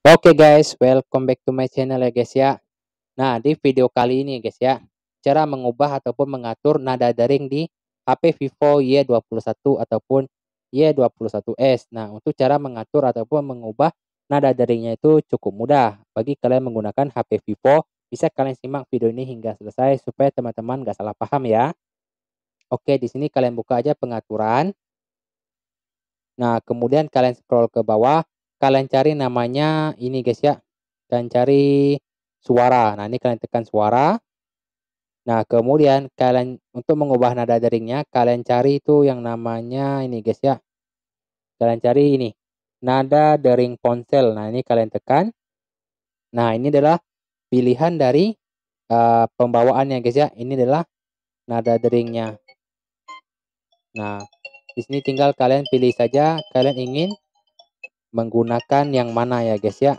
Oke okay guys, welcome back to my channel ya guys ya. Nah, di video kali ini guys ya, cara mengubah ataupun mengatur nada daring di HP Vivo Y21 ataupun Y21S. Nah, untuk cara mengatur ataupun mengubah nada daringnya itu cukup mudah. Bagi kalian menggunakan HP Vivo, bisa kalian simak video ini hingga selesai supaya teman-teman gak salah paham ya. Oke, di sini kalian buka aja pengaturan. Nah, kemudian kalian scroll ke bawah kalian cari namanya ini guys ya. Dan cari suara. Nah, ini kalian tekan suara. Nah, kemudian kalian untuk mengubah nada deringnya, kalian cari itu yang namanya ini guys ya. Kalian cari ini. Nada dering ponsel. Nah, ini kalian tekan. Nah, ini adalah pilihan dari uh, pembawaannya guys ya. Ini adalah nada deringnya. Nah, di sini tinggal kalian pilih saja kalian ingin menggunakan yang mana ya guys ya.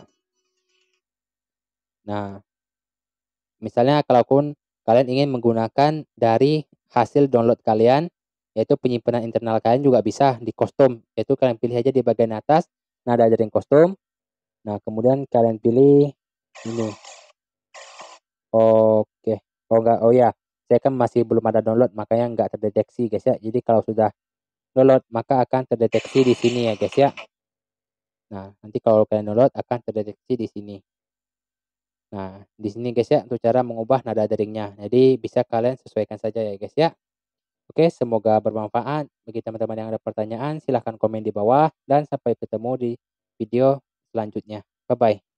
Nah, misalnya kalaupun kalian ingin menggunakan dari hasil download kalian, yaitu penyimpanan internal kalian juga bisa di kostum, yaitu kalian pilih aja di bagian atas, nah ada jaring kostum, nah kemudian kalian pilih ini. Oke, oh enggak, oh ya, saya kan masih belum ada download, makanya enggak terdeteksi guys ya. Jadi kalau sudah download, maka akan terdeteksi di sini ya guys ya. Nah, nanti kalau kalian download akan terdeteksi di sini. Nah, di sini guys ya untuk cara mengubah nada deringnya. Jadi bisa kalian sesuaikan saja ya guys ya. Oke, semoga bermanfaat. Bagi teman-teman yang ada pertanyaan, silahkan komen di bawah. Dan sampai ketemu di video selanjutnya. Bye-bye.